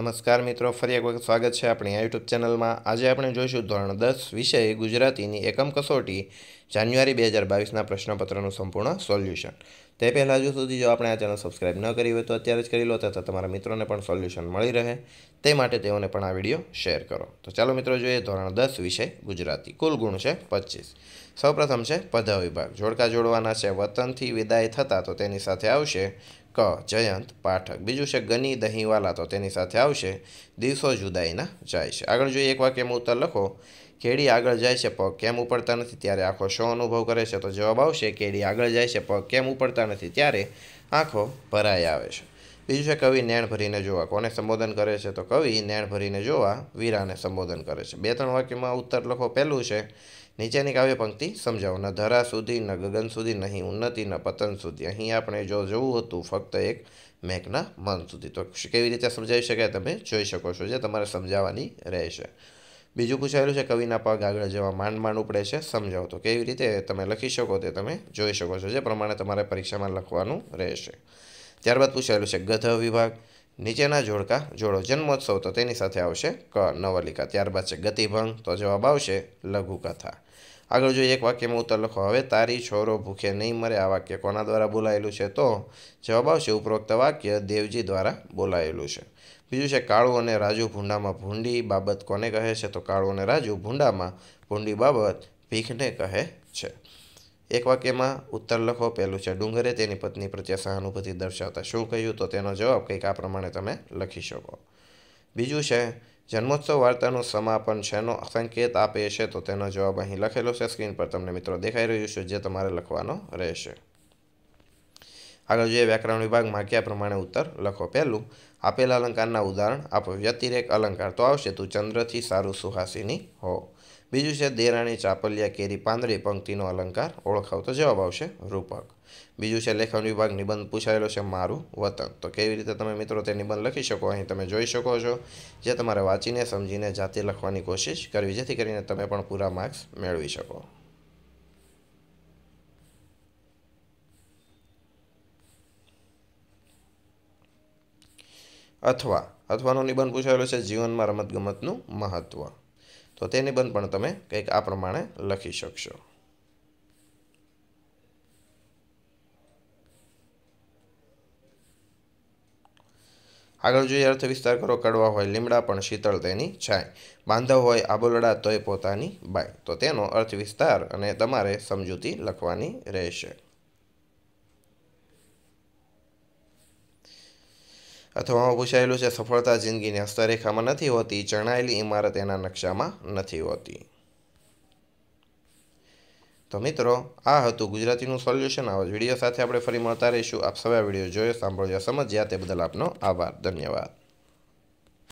નમસ્કાર મિત્રો ફરી એક વખત સ્વાગત છે આપણી આ યુટ્યુબ ચેનલમાં આજે આપણે જોઈશું ધોરણ દસ વિષય ગુજરાતીની એકમ કસોટી જાન્યુઆરી બે હજાર બાવીસના પ્રશ્નપત્રનું સંપૂર્ણ સોલ્યુશન તે પહેલાં હજુ સુધી જો આપણે આ ચેનલ સબસ્ક્રાઈબ ન કરી હોય તો અત્યારે જ કરી લો તથા તમારા મિત્રોને પણ સોલ્યુશન મળી રહે તે માટે તેઓને પણ આ વિડીયો શેર કરો તો ચાલો મિત્રો જોઈએ ધોરણ દસ વિષય ગુજરાતી કુલ ગુણ છે પચીસ સૌપ્રથમ છે પદ વિભાગ જોડકા જોડવાના છે વતનથી વિદાય થતાં તો તેની સાથે આવશે ક જયંત પાઠક બીજું છે ગની દહીંવાલા તો તેની સાથે આવશે દિવસો જુદાઈના જાય છે આગળ જોઈએ એક વાક્યમાં ઉત્તર લખો કેડી આગળ જાય છે પગ કેમ ઉપડતા નથી ત્યારે આંખો શો અનુભવ કરે છે તો જવાબ આવશે કેડી આગળ જાય છે પગ કેમ ઉપડતા નથી ત્યારે આંખો ભરાઈ આવે છે બીજું છે કવિ નેણ ભરીને જોવા કોને સંબોધન કરે છે તો કવિ નેણ ભરીને જોવા વીરાને સંબોધન કરે છે બે ત્રણ વાક્યમાં ઉત્તર લખો પહેલું છે નીચેની કાવ્ય પંક્તિ સમજાવો ન ધરા સુધી ન ગગન સુધી નહીં ઉન્નતિ ન પતન સુધી અહીં આપણે જો જોવું હતું ફક્ત એક મેઘના મન સુધી તો કેવી રીતે સમજાવી શકાય તમે જોઈ શકો છો જે તમારે સમજાવવાની રહેશે બીજું પૂછાયેલું છે કવિના પગ આગળ જેવા માંડ માંડ ઉપડે છે સમજાવો તો કેવી રીતે તમે લખી શકો તે તમે જોઈ શકો છો જે પ્રમાણે તમારે પરીક્ષામાં લખવાનું રહેશે ત્યારબાદ પૂછાયેલું છે ગધ વિભાગ નીચેના જોડકા જોડો જન્મોત્સવ તો તેની સાથે આવશે ક નવલિકા ત્યારબાદ છે ગતિભંગ તો જવાબ આવશે લઘુકથા આગળ જોઈએ એક વાક્યમાં ઉત્તર લખો હવે તારી છોરો ભૂખે નહીં મરે આ વાક્ય કોના દ્વારા બોલાયેલું છે તો જવાબ આવશે ઉપરોક્ત વાક્ય દેવજી દ્વારા બોલાયેલું છે બીજું છે કાળુ અને રાજુ ભૂંડામાં ભૂંડી બાબત કોને કહે છે તો કાળુ અને રાજુ ભૂંડામાં ભૂંડી બાબત ભીખને કહે છે એક વાક્યમાં ઉત્તર લખો પહેલું છે ડુંગરે તેની પત્ની પ્રત્યે સહાનુભૂતિ દર્શાવતા શું કહ્યું તો તેનો જવાબ કંઈક આ પ્રમાણે તમે લખી શકો બીજું છે જન્મોત્સવ વાર્તાનું સમાપન છેનો સંકેત આપે છે તો તેનો જવાબ અહીં લખેલો છે સ્ક્રીન પર તમને મિત્રો દેખાઈ રહ્યું છે જે તમારે લખવાનો રહેશે આગળ જોઈએ વ્યાકરણ વિભાગમાં આપ્યા પ્રમાણે ઉત્તર લખો પહેલું આપેલા અલંકારના ઉદાહરણ આપો વ્યતિરેક અલંકાર તો આવશે તું ચંદ્રથી સારું સુહાસીની હો બીજું છે દેરાણી ચાપલિયા કેરી પાંદડી પંક્તિનો અલંકાર ઓળખાવ તો જવાબ આવશે રૂપક બીજું છે લેખન વિભાગ નિબંધ પૂછાયેલો છે મારું વતન તો કેવી રીતે તમે મિત્રો તે નિબંધ લખી શકો અહીં તમે જોઈ શકો છો જે તમારે વાંચીને સમજીને જાતે લખવાની કોશિશ કરવી જેથી કરીને તમે પણ પૂરા માર્ક્સ મેળવી શકો અથવા અથવાનો નિબંધ પૂછાયેલો છે જીવનમાં રમતગમતનું મહત્ત્વ તો તે નિબંધ પણ તમે કંઈક આ પ્રમાણે લખી શકશો આગળ જોઈએ અર્થ વિસ્તાર કરો કડવા હોય લીમડા પણ શીતળ તેની છાય બાંધવ હોય આબોલડા તોય પોતાની બાય તો તેનો અર્થ વિસ્તાર અને તમારે સમજૂતી લખવાની રહેશે અથવામાં પૂછાયેલું છે સફળતા જિંદગીની હસ્તરેખામાં નથી હોતી ચણાયેલી ઇમારત એના નકશામાં નથી હોતી તો મિત્રો આ હતું ગુજરાતીનું સોલ્યુશન આવા વિડીયો સાથે આપણે ફરી મળતા રહીશું આપ સવા વિડીયો જોયો સાંભળ્યા સમજ્યા તે બદલ આપનો આભાર ધન્યવાદ